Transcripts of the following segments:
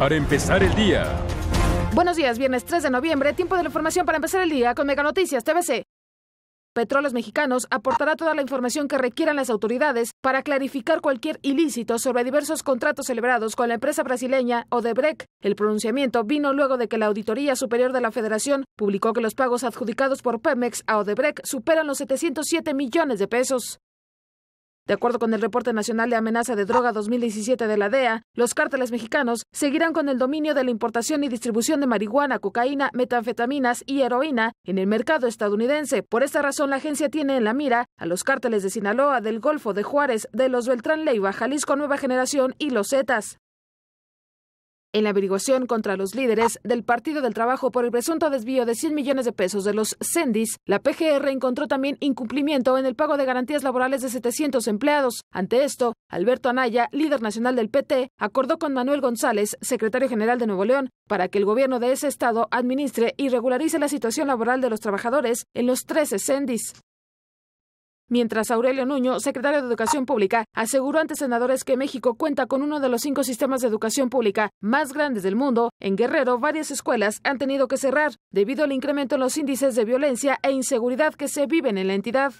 para empezar el día. Buenos días, viernes 3 de noviembre, tiempo de la información para empezar el día con Mega Noticias TVC. Petróleos Mexicanos aportará toda la información que requieran las autoridades para clarificar cualquier ilícito sobre diversos contratos celebrados con la empresa brasileña Odebrecht. El pronunciamiento vino luego de que la Auditoría Superior de la Federación publicó que los pagos adjudicados por Pemex a Odebrecht superan los 707 millones de pesos. De acuerdo con el Reporte Nacional de Amenaza de Droga 2017 de la DEA, los cárteles mexicanos seguirán con el dominio de la importación y distribución de marihuana, cocaína, metanfetaminas y heroína en el mercado estadounidense. Por esta razón, la agencia tiene en la mira a los cárteles de Sinaloa, del Golfo de Juárez, de los Beltrán Leiva, Jalisco Nueva Generación y los Zetas en la averiguación contra los líderes del Partido del Trabajo por el presunto desvío de 100 millones de pesos de los Sendis, la PGR encontró también incumplimiento en el pago de garantías laborales de 700 empleados. Ante esto, Alberto Anaya, líder nacional del PT, acordó con Manuel González, secretario general de Nuevo León, para que el gobierno de ese estado administre y regularice la situación laboral de los trabajadores en los 13 CENDIS. Mientras Aurelio Nuño, secretario de Educación Pública, aseguró ante senadores que México cuenta con uno de los cinco sistemas de educación pública más grandes del mundo, en Guerrero varias escuelas han tenido que cerrar debido al incremento en los índices de violencia e inseguridad que se viven en la entidad.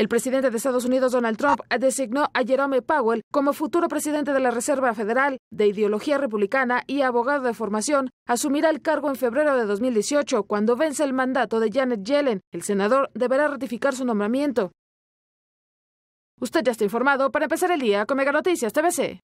El presidente de Estados Unidos, Donald Trump, designó a Jerome Powell como futuro presidente de la Reserva Federal, de ideología republicana y abogado de formación. Asumirá el cargo en febrero de 2018, cuando vence el mandato de Janet Yellen. El senador deberá ratificar su nombramiento. Usted ya está informado para empezar el día con Mega Noticias TVC.